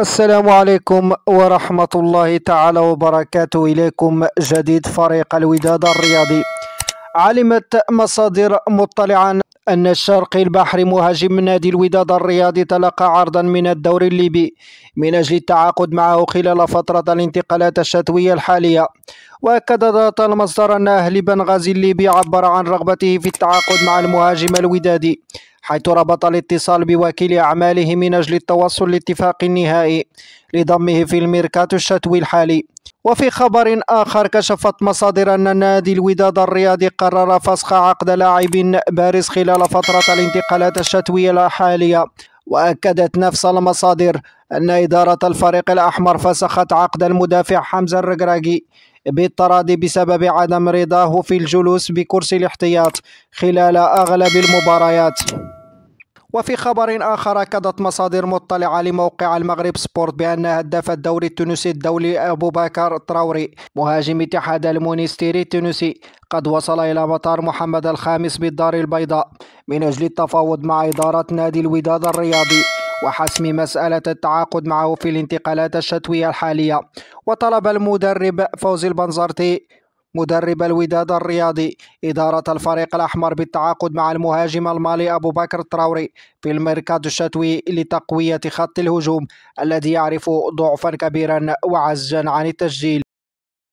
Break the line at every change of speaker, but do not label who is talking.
السلام عليكم ورحمة الله تعالى وبركاته إليكم جديد فريق الوداد الرياضي علمت مصادر مطلعة أن الشرقي البحري مهاجم نادي الوداد الرياضي تلقى عرضا من الدوري الليبي من أجل التعاقد معه خلال فترة الانتقالات الشتوية الحالية وأكد ذات المصدر أن أهل بنغازي الليبي عبر عن رغبته في التعاقد مع المهاجم الودادي حيث ربط الاتصال بوكيل أعماله من أجل التوصل لاتفاق نهائي لضمه في الميركاتو الشتوي الحالي وفي خبر آخر كشفت مصادر أن نادي الوداد الرياضي قرر فسخ عقد لاعب بارز خلال فترة الانتقالات الشتوية الحالية وأكدت نفس المصادر أن إدارة الفريق الأحمر فسخت عقد المدافع حمزة الرقراقي بالتراضي بسبب عدم رضاه في الجلوس بكرسي الاحتياط خلال أغلب المباريات وفي خبر آخر أكدت مصادر مطلعة لموقع المغرب سبورت بأن هداف الدوري التونسي الدولي أبو بكر تراوري مهاجم اتحاد المونستيري التونسي قد وصل إلى مطار محمد الخامس بالدار البيضاء من أجل التفاوض مع إدارة نادي الوداد الرياضي وحسم مسألة التعاقد معه في الانتقالات الشتوية الحالية وطلب المدرب فوزي البنزرتي مدرب الوداد الرياضي إدارة الفريق الأحمر بالتعاقد مع المهاجم المالي أبو بكر تراوري في الميركاتو الشتوي لتقوية خط الهجوم الذي يعرف ضعفا كبيرا وعزا عن التسجيل